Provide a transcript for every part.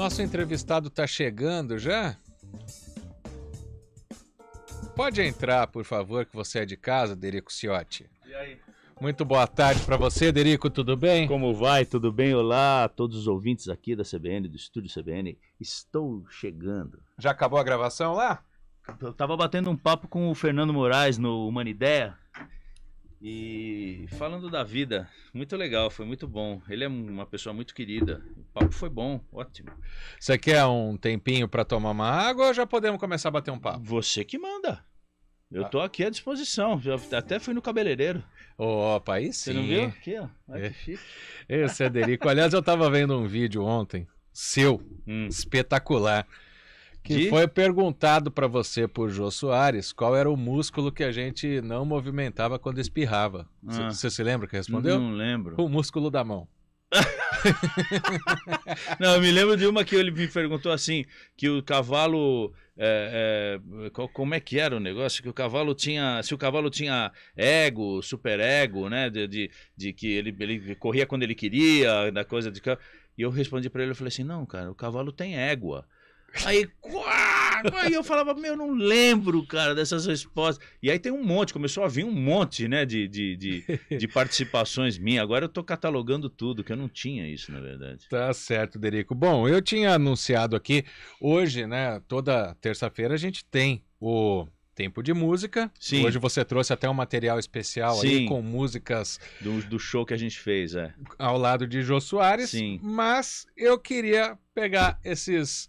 Nosso entrevistado está chegando já? Pode entrar, por favor, que você é de casa, Derico Ciotti. E aí? Muito boa tarde para você, Derico, tudo bem? Como vai? Tudo bem? Olá a todos os ouvintes aqui da CBN, do estúdio CBN. Estou chegando. Já acabou a gravação lá? Eu tava batendo um papo com o Fernando Moraes no Humanideia. E falando da vida, muito legal, foi muito bom. Ele é uma pessoa muito querida. O papo foi bom, ótimo. Você quer um tempinho para tomar uma água ou já podemos começar a bater um papo? Você que manda. Eu ah. tô aqui à disposição. Já até fui no cabeleireiro. Opa, aí sim. Você não viu? Aqui, ó. Olha que é. chique. Esse é Derico. Aliás, eu tava vendo um vídeo ontem, seu, hum. espetacular que de... foi perguntado para você por Jô Soares qual era o músculo que a gente não movimentava quando espirrava. Você ah, se lembra que respondeu? Não lembro. O músculo da mão. não, eu me lembro de uma que ele me perguntou assim: que o cavalo. É, é, qual, como é que era o negócio? Que o cavalo tinha. Se o cavalo tinha ego, superego, né? De, de, de, que ele, ele corria quando ele queria, da coisa de. E eu respondi para ele: eu falei assim: não, cara, o cavalo tem égua. Aí, quá, ah, aí eu falava, meu, não lembro, cara, dessas respostas. E aí tem um monte, começou a vir um monte, né, de, de, de, de participações minhas. Agora eu tô catalogando tudo, que eu não tinha isso, na verdade. Tá certo, Derico. Bom, eu tinha anunciado aqui, hoje, né, toda terça-feira a gente tem o tempo de música. Sim. Hoje você trouxe até um material especial Sim. aí com músicas do, do, show que a gente fez, é. Ao lado de Jô Soares. Sim. Mas eu queria pegar esses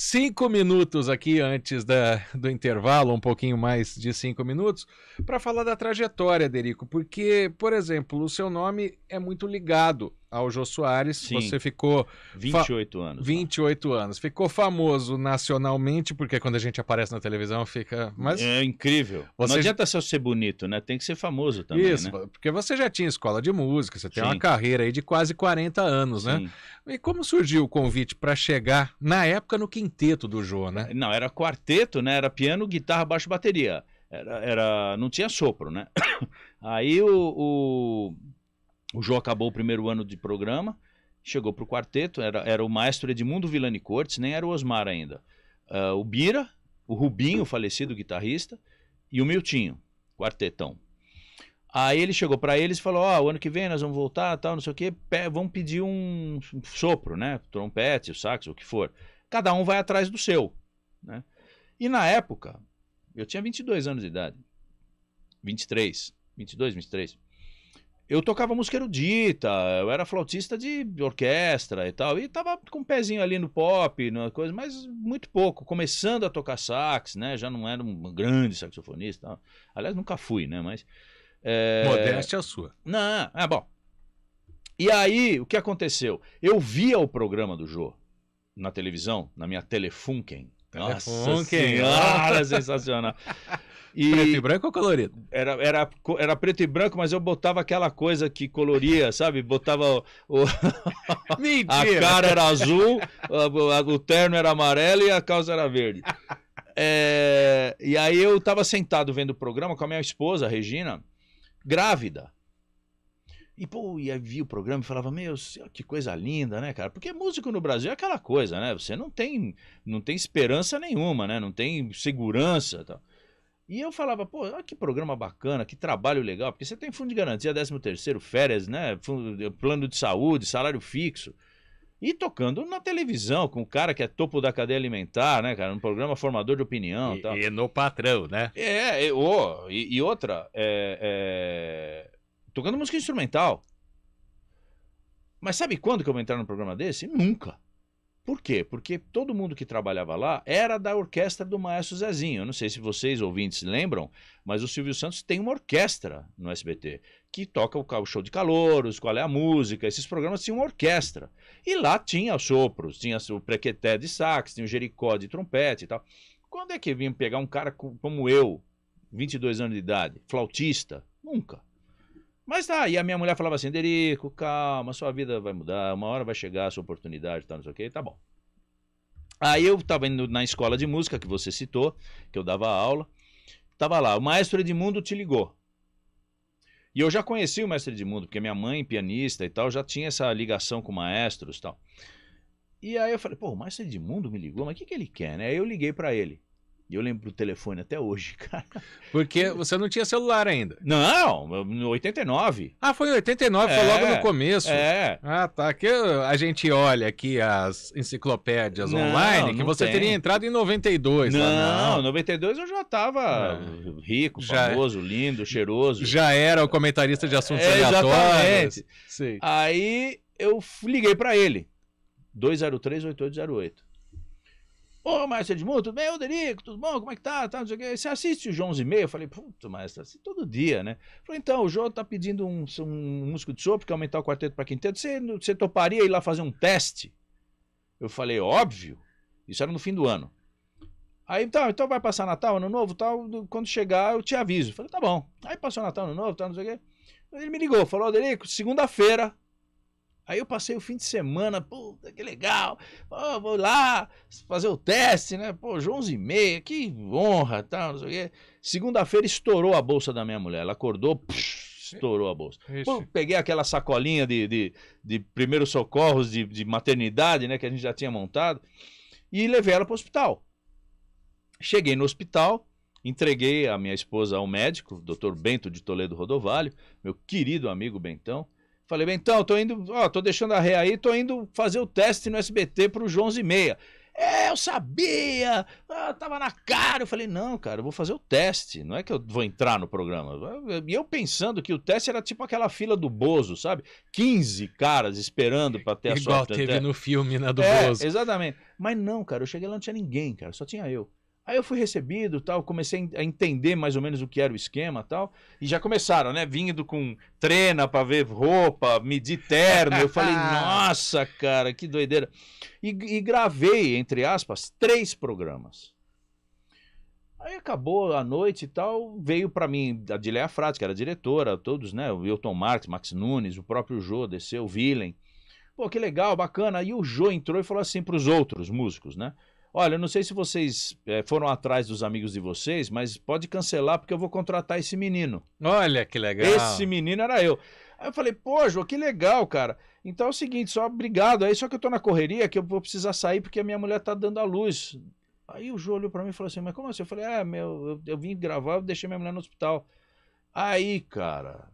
cinco minutos aqui antes da, do intervalo, um pouquinho mais de cinco minutos, para falar da trajetória, Derico, porque, por exemplo, o seu nome é muito ligado ao Jô Soares. Sim. Você ficou. 28 anos. 28 né? anos. Ficou famoso nacionalmente, porque quando a gente aparece na televisão fica. Mas... É incrível. Você... Não adianta só ser bonito, né? Tem que ser famoso também. Isso, né? porque você já tinha escola de música, você tem Sim. uma carreira aí de quase 40 anos, né? Sim. E como surgiu o convite para chegar, na época, no quinteto do Jô, né? Não, era quarteto, né? Era piano, guitarra, baixo bateria. Era, era, não tinha sopro, né? Aí o, o o Jô acabou o primeiro ano de programa, chegou para o quarteto, era, era o maestro Edmundo Villani Cortes, nem era o Osmar ainda. Uh, o Bira, o Rubinho, falecido guitarrista, e o Miltinho, quartetão. Aí ele chegou para eles e falou: Ó, oh, ano que vem nós vamos voltar, tal, não sei o quê, pe vamos pedir um sopro, né? Trompete, sax, o que for. Cada um vai atrás do seu, né? E na época, eu tinha 22 anos de idade, 23, 22, 23 eu tocava música erudita, eu era flautista de orquestra e tal, e tava com um pezinho ali no pop, na coisa, mas muito pouco, começando a tocar sax, né? Já não era um grande saxofonista. Aliás, nunca fui, né? Mas é... modéstia a é sua. Não, é bom. E aí, o que aconteceu? Eu via o programa do Jô na televisão, na minha Telefunken. Nossa Telefunken. senhora, ah. sensacional. E preto e branco ou colorido? Era, era, era preto e branco, mas eu botava aquela coisa que coloria, sabe? Botava o. Mentira! A cara era azul, o terno era amarelo e a calça era verde. É, e aí eu estava sentado vendo o programa com a minha esposa, a Regina, grávida. E, pô, e aí vi o programa e falava, meu, que coisa linda, né, cara? Porque músico no Brasil é aquela coisa, né? Você não tem, não tem esperança nenhuma, né? Não tem segurança tal. E eu falava, pô, olha ah, que programa bacana, que trabalho legal, porque você tem fundo de garantia, 13 terceiro, férias, né? Fundo, eh, plano de saúde, salário fixo. E tocando na televisão, com o cara que é topo da cadeia alimentar, né, cara? Um programa formador de opinião e tal. E no patrão, né? É, e, é, oh, e, e outra, é, é... tocando música instrumental. Mas sabe quando que eu vou entrar num programa desse? Nunca. Por quê? Porque todo mundo que trabalhava lá era da orquestra do Maestro Zezinho. Eu não sei se vocês ouvintes lembram, mas o Silvio Santos tem uma orquestra no SBT que toca o show de caloros, qual é a música, esses programas tinham uma orquestra. E lá tinha sopro, tinha o prequeté de sax, tinha o jericó de trompete e tal. Quando é que vinha pegar um cara como eu, 22 anos de idade, flautista? Nunca. Mas tá, e a minha mulher falava assim, Derico, calma, sua vida vai mudar, uma hora vai chegar a sua oportunidade, tá, não sei o quê, tá bom. Aí eu tava indo na escola de música que você citou, que eu dava aula, tava lá, o maestro Edmundo te ligou. E eu já conheci o maestro Edmundo, porque minha mãe, pianista e tal, já tinha essa ligação com maestros e tal. E aí eu falei, pô, o maestro Edmundo me ligou, mas o que, que ele quer, né? Aí eu liguei para ele. E eu lembro do telefone até hoje, cara. Porque você não tinha celular ainda. Não, em 89. Ah, foi em 89, é, foi logo no começo. É. Ah, tá. Que a gente olha aqui as enciclopédias não, online, que você tem. teria entrado em 92. Não, lá, não. 92 eu já tava é. rico, famoso, lindo, cheiroso. Já era o comentarista de assuntos é, aleatórios. Exatamente. Sim. Aí eu liguei para ele. 203-8808. Ô, Márcio Edmundo, tudo bem? Ô, Derico, tudo bom? Como é que tá? tá não sei o quê. Você assiste o João e meio? Eu falei, puto, Márcio, assim todo dia, né? Eu falei, então, o João tá pedindo um, um músico de sopro, que aumentar o quarteto para quinteto. Você, você toparia ir lá fazer um teste? Eu falei, óbvio. Isso era no fim do ano. Aí, tá, então vai passar Natal, Ano Novo, tal. Quando chegar, eu te aviso. falei, tá bom. Aí passou Natal, Ano Novo, tal, não sei o quê. Ele me ligou, falou, Derico, segunda-feira Aí eu passei o fim de semana, puta, que legal. vou lá fazer o teste, né? Pô, 11 e meia, que honra, tal, não sei o quê. Segunda-feira estourou a bolsa da minha mulher. Ela acordou, psh, estourou a bolsa. Pô, peguei aquela sacolinha de, de, de primeiros socorros de, de maternidade, né? Que a gente já tinha montado. E levei ela para o hospital. Cheguei no hospital, entreguei a minha esposa ao médico, o doutor Bento de Toledo Rodovalho, meu querido amigo Bentão. Falei, bem, então, tô indo, ó, tô deixando a ré aí, tô indo fazer o teste no SBT pro João e meia. É, eu sabia, ah, tava na cara. Eu falei, não, cara, eu vou fazer o teste, não é que eu vou entrar no programa. E eu pensando que o teste era tipo aquela fila do Bozo, sabe? 15 caras esperando para ter a Igual sorte. Igual teve até. no filme, né, do é, Bozo. Exatamente. Mas não, cara, eu cheguei lá não tinha ninguém, cara, só tinha eu. Aí eu fui recebido, tal, comecei a entender mais ou menos o que era o esquema, tal, e já começaram, né, vindo com trena para ver roupa, medir terno. Eu falei, nossa, cara, que doideira. E, e gravei, entre aspas, três programas. Aí acabou a noite e tal, veio para mim a Dileia Frati, que era diretora, todos, né, o Wilton Marques, Max Nunes, o próprio Jô, desceu, o Vilen. Pô, que legal, bacana. Aí o Jô entrou e falou assim para os outros músicos, né? Olha, eu não sei se vocês é, foram atrás dos amigos de vocês, mas pode cancelar porque eu vou contratar esse menino. Olha que legal. Esse menino era eu. Aí eu falei, pô, João, que legal, cara. Então é o seguinte, só obrigado aí, só que eu tô na correria que eu vou precisar sair porque a minha mulher tá dando a luz. Aí o João olhou pra mim e falou assim, mas como assim? Eu falei, é, meu, eu, eu vim gravar, eu deixei minha mulher no hospital. Aí, cara,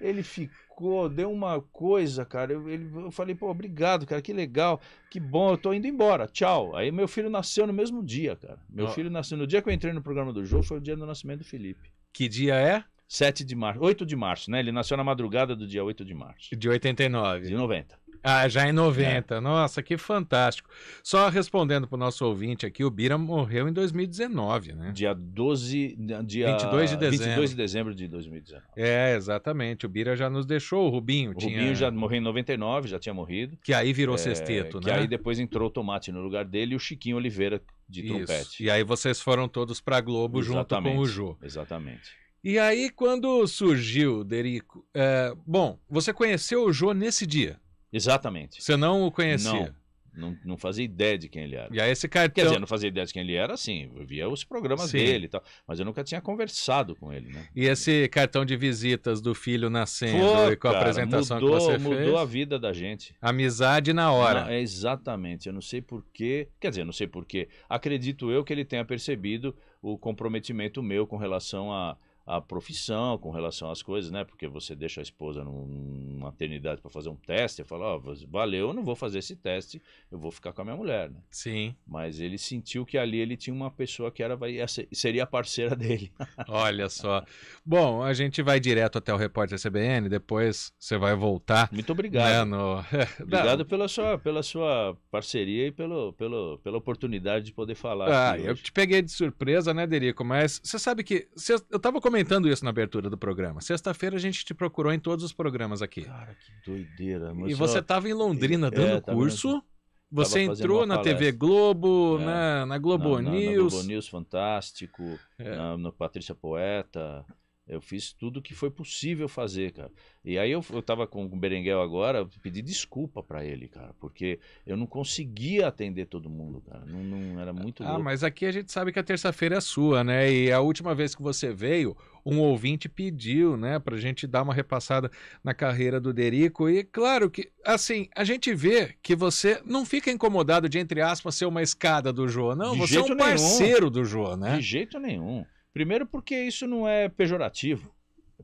ele ficou, deu uma coisa, cara. Eu, ele, eu falei, pô, obrigado, cara, que legal, que bom, eu tô indo embora, tchau. Aí meu filho nasceu no mesmo dia, cara. Meu oh. filho nasceu no dia que eu entrei no programa do jogo, foi o dia do nascimento do Felipe. Que dia é? 7 de março, 8 de março, né? Ele nasceu na madrugada do dia 8 de março. De 89. De 90. Ah, já em 90. É. Nossa, que fantástico. Só respondendo para o nosso ouvinte aqui, o Bira morreu em 2019, né? Dia 12, dia 22 de dezembro. 22 de dezembro de 2019. É, exatamente. O Bira já nos deixou, o Rubinho. O tinha... Rubinho já morreu em 99, já tinha morrido. Que aí virou é, sexteto, né? Que aí depois entrou o Tomate no lugar dele e o Chiquinho Oliveira de trompete. Isso. E aí vocês foram todos para Globo exatamente, junto com o Jô. Exatamente. E aí, quando surgiu, Derico, é, bom, você conheceu o João nesse dia? Exatamente. Você não o conhecia? Não, não, não fazia ideia de quem ele era. E aí esse cartão... Quer dizer, não fazia ideia de quem ele era, sim, eu via os programas sim. dele e tal, mas eu nunca tinha conversado com ele, né? E esse cartão de visitas do filho nascendo Pô, e com a cara, apresentação mudou, que você mudou fez? Mudou a vida da gente. Amizade na hora. Não, exatamente, eu não sei porquê, quer dizer, não sei porquê, acredito eu que ele tenha percebido o comprometimento meu com relação a a profissão, com relação às coisas, né? Porque você deixa a esposa numa maternidade para fazer um teste, e fala, oh, valeu, eu não vou fazer esse teste, eu vou ficar com a minha mulher, né? Sim. Mas ele sentiu que ali ele tinha uma pessoa que era vai, seria a parceira dele. Olha só. Bom, a gente vai direto até o repórter CBN, depois você vai voltar. Muito né, obrigado. Né, no... obrigado pela sua, pela sua parceria e pelo, pelo, pela oportunidade de poder falar. Ah, eu hoje. te peguei de surpresa, né, Derico? Mas você sabe que eu estava comentando comentando isso na abertura do programa. Sexta-feira a gente te procurou em todos os programas aqui. Cara, que doideira. Mas e você estava em Londrina é, dando é, curso. Tava... Você entrou na TV Globo, é, né, na, na Globo na, News. Na, na Globo News, fantástico. É. Na, no Patrícia Poeta. Eu fiz tudo que foi possível fazer, cara. E aí eu, eu tava com o Berenguel agora, pedi desculpa para ele, cara, porque eu não conseguia atender todo mundo, cara. Não, não era muito Ah, louco. mas aqui a gente sabe que a terça-feira é sua, né? E a última vez que você veio, um ouvinte pediu, né, pra gente dar uma repassada na carreira do Derico. E claro que, assim, a gente vê que você não fica incomodado de, entre aspas, ser uma escada do João, não. De você é um nenhum. parceiro do João, né? De jeito nenhum. Primeiro, porque isso não é pejorativo.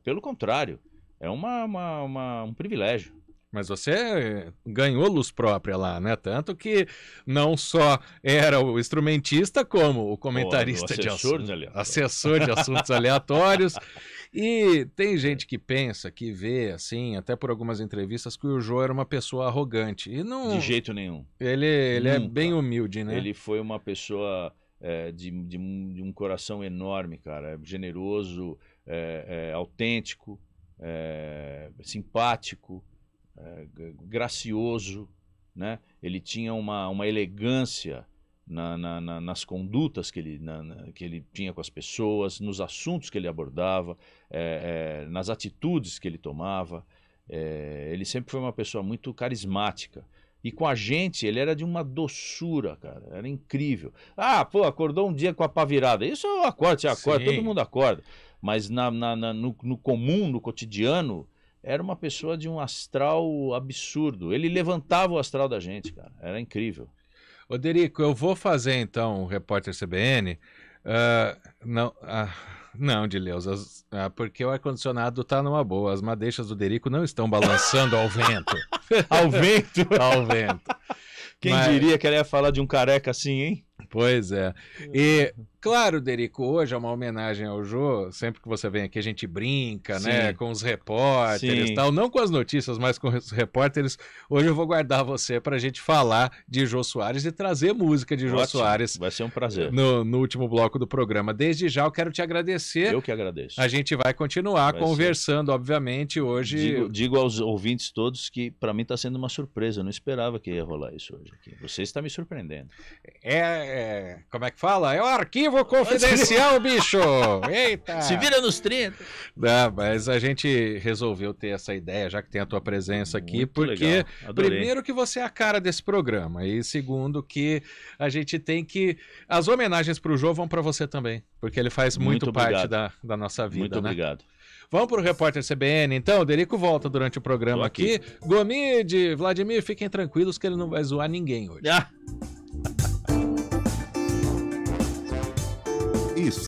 Pelo contrário, é uma, uma, uma, um privilégio. Mas você ganhou luz própria lá, né? Tanto que não só era o instrumentista, como o comentarista é de, assuntos, de assessor de assuntos aleatórios. E tem gente que pensa, que vê, assim, até por algumas entrevistas, que o Jô era uma pessoa arrogante. E não. De jeito nenhum. Ele, ele é bem humilde, né? Ele foi uma pessoa é, de, de, um, de, um, coração enorme, cara, é generoso, é, é autêntico, é simpático, gracioso, né? Ele tinha uma, uma elegância na, na, na, nas condutas que ele, que ele tinha com as pessoas, nos assuntos que ele abordava, nas atitudes que ele tomava. ele sempre foi uma pessoa muito carismática. E com a gente, ele era de uma doçura, cara. Era incrível. Ah, pô, acordou um dia com a pá virada. Isso eu acordo, você acorda, Sim. todo mundo acorda. Mas na, na, na no, no comum, no cotidiano, era uma pessoa de um astral absurdo. Ele levantava o astral da gente, cara. Era incrível. Oderico, eu vou fazer então o repórter CBN. Uh, ah, não, uh, não, Dileus, as, ah, porque o ar-condicionado tá numa boa. As madeixas do Derico não estão balançando ao vento. ao vento? ao vento. Quem Mas... diria que ela ia falar de um careca assim, hein? Pois é. E Claro, Derico, hoje é uma homenagem ao Jô. Sempre que você vem aqui, a gente brinca, né, Sim. né? Com os repórteres e tal. Não com as notícias, mas com os repórteres. Hoje eu vou guardar você para a gente falar de Jô Soares e trazer música de Jô Ótimo. Soares. Vai ser um prazer. No, no, último bloco do programa. Desde já eu quero te agradecer. Eu que agradeço. A gente vai continuar vai conversando, ser. obviamente, hoje. Digo, digo, aos ouvintes todos que para mim está sendo uma surpresa. Eu não esperava que ia rolar isso hoje aqui. Você está me surpreendendo. É, é... como é que fala? É o arquivo arquivo confidencial, bicho! Eita! Se vira nos 30. Não, mas a gente resolveu ter essa ideia, já que tem a tua presença aqui, Muito porque primeiro que você é a cara desse programa, e segundo que a gente tem que. As homenagens para o Jô vão para você também, porque ele faz muito, muito parte da, da nossa vida. Muito né? obrigado. Vamos para o repórter CBN, então. O Derico volta durante o programa aqui. aqui. Gomide, Vladimir, fiquem tranquilos que ele não vai zoar ninguém hoje. Ah.